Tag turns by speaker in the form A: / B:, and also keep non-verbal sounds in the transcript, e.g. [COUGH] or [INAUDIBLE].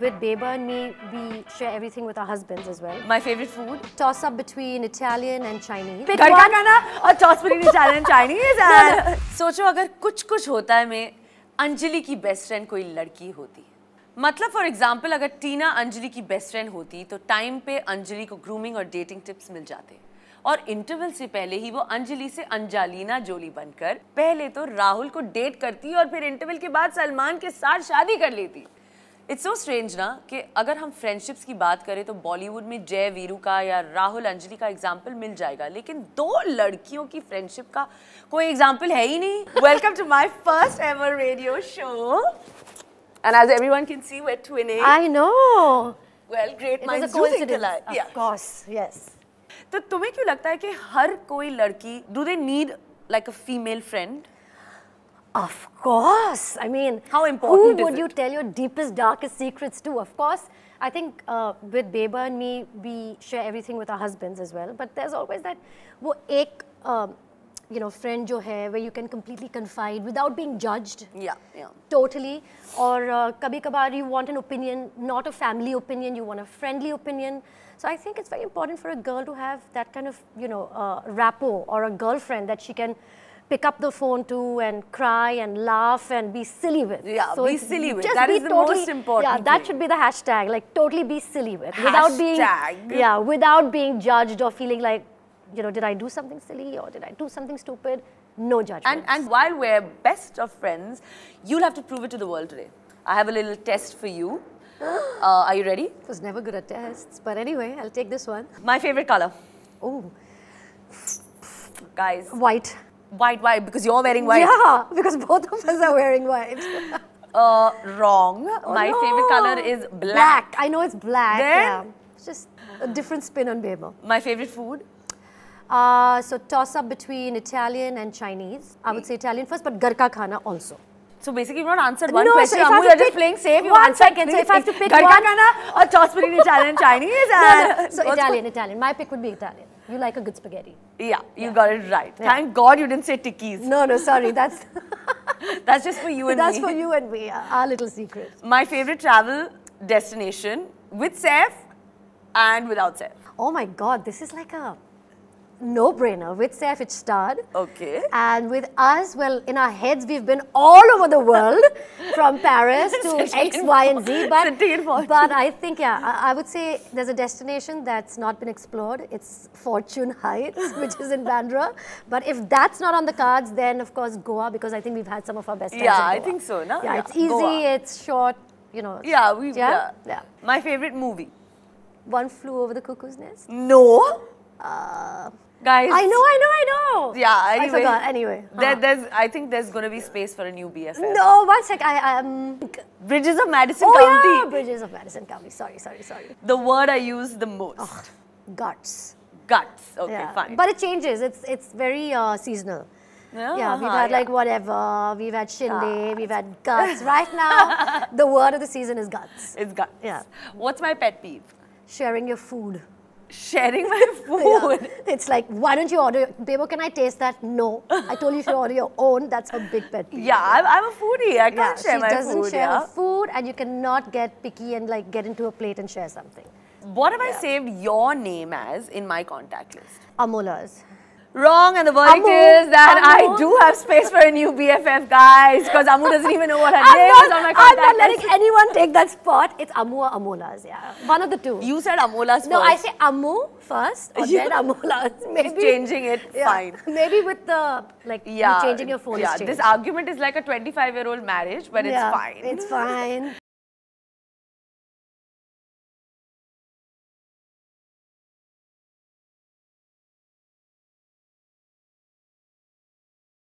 A: with Beba and me, we share everything with our husbands as well. My favorite food? Toss up between Italian and Chinese. Pick one. खाना और toss between Italian and Chinese. And... सोचो अगर
B: कुछ कुछ होता है में अंजलि की best friend कोई लड़की होती मतलब for example अगर Tina अंजलि की best friend होती तो time पे अंजलि को grooming और dating tips मिल जाते और इंटरवल से पहले ही वो अंजलि से अंजालीना जोली बनकर पहले तो राहुल को डेट करती और फिर इंटरवल के बाद सलमान के साथ शादी कर लेती इट्स सो स्ट्रेंज ना कि अगर हम फ्रेंडशिप्स की बात करें तो बॉलीवुड में जय वीरू का या राहुल अंजलि का एग्जाम्पल मिल जाएगा लेकिन दो लड़कियों की फ्रेंडशिप का कोई एग्जाम्पल है ही नहीं welcome to my first ever radio show
A: and as everyone
B: can see, we're twinning. I
A: know.
B: Well, great it minds do तो तुम्हें क्यों लगता है कि हर कोई लड़की, do they need like a female friend
A: Of course. I mean, how important who would it? you tell your deepest, darkest secrets to? Of course, I think uh, with Beba and me, we share everything with our husbands as well. But there's always that वो एक uh, you know friend जो है where you can completely confide without being judged. Yeah, yeah. Totally. Or uh, kabar, you want an opinion, not a family opinion, you want a friendly opinion. So I think it's very important for a girl to have that kind of you know uh, rapport or a girlfriend that she can pick up the phone to and cry and laugh and be silly with. Yeah, so be silly with. That is the totally, most important. Yeah, that thing. should be the hashtag. Like totally be silly with, without hashtag. being yeah, without being judged or feeling like, you know, did I do something silly or did I do something stupid? No judgment. And
B: and while we're best of friends, you'll have to prove it to the world today. I have a little test for you.
A: [GASPS] uh, are you ready? I was never good at tests, but anyway, I'll take this one.
B: My favorite color. Oh. Guys. White white
A: why? because you're wearing white. Yeah, [LAUGHS] because both of us are wearing white.
B: [LAUGHS] uh, wrong. Oh, My no. favorite color is
A: black. Black. I know it's black. Then, yeah. It's just a different spin on Bebo. My favorite food? Uh, so toss up between Italian and Chinese. I would say Italian first, but garka khana also. So basically, you've not answered one no, question. So we you're just playing safe. You answer again. So if I have to pick Garka one, khana or toss between Italian and [LAUGHS] Chinese. And no, no. So Italian, Italian. My pick would be Italian. You like a good spaghetti.
B: Yeah, you yeah. got it right.
A: Yeah. Thank God you didn't say tikis. No, no, sorry. That's
B: [LAUGHS] that's just for you and that's me. That's for you and me. Our little secret. My favorite travel
A: destination with Seth and without Seth. Oh my God, this is like a no-brainer with Saif it Okay. And with us, well, in our heads, we've been all over the world, [LAUGHS] from Paris to X, Y, and Z. But, but I think, yeah, I, I, would say there's a destination that's not been explored. It's Fortune Heights, which is in Bandra. But if that's not on the cards, then of course Goa, because I think we've had some of our best. Yeah, I think so. No? Yeah, yeah. it's easy. Goa. It's short. You know. Yeah, we. Yeah? yeah.
B: Yeah. My favorite movie. One flew over the cuckoo's nest. No. Uh, guys. I know, I know, I
A: know. Yeah, anyway. I forgot. Anyway.
B: Huh. There, uh-huh. there's, I think there's going to be space for a new BFF. No,
A: one sec. I am. Um... Bridges of Madison oh, County. Yeah, Bridges of Madison County. Sorry, sorry, sorry. The
B: word I use the most. guts. Guts. Okay, yeah. fine.
A: But it changes. It's it's very uh, seasonal. Yeah, ah, yeah, we've had yeah. like whatever, we've had Shinde. guts. we've had guts. Right now, [LAUGHS] the word of the season is guts. It's guts. Yeah.
B: What's my pet peeve?
A: Sharing your food sharing my [LAUGHS] food. Yeah. It's like, why don't you order? Bebo, can I taste that? No. I told you to order your own. That's a big pet peeve. Yeah, I'm, I'm, a foodie. I can't yeah, share my food. She doesn't share yeah. food and you cannot get picky and like get into a plate and share something.
B: What have I saved your name as in my contact list?
A: Amola's wrong and the verdict Amu, is that Amu. I do have space for a new BFF, guys, because Amu doesn't even know what her [LAUGHS] I'm name not, is on my contact I'm not letting list. anyone take that spot. It's Amu or Amola's, yeah. One of the two. You said Amola's no, first. No, I say Amu first or [LAUGHS] then Amola's. Maybe She's changing it, yeah, fine. [LAUGHS] Maybe with the, like, yeah, changing your phone Yeah, this
B: argument is like a 25-year-old marriage, but yeah, it's fine. it's fine.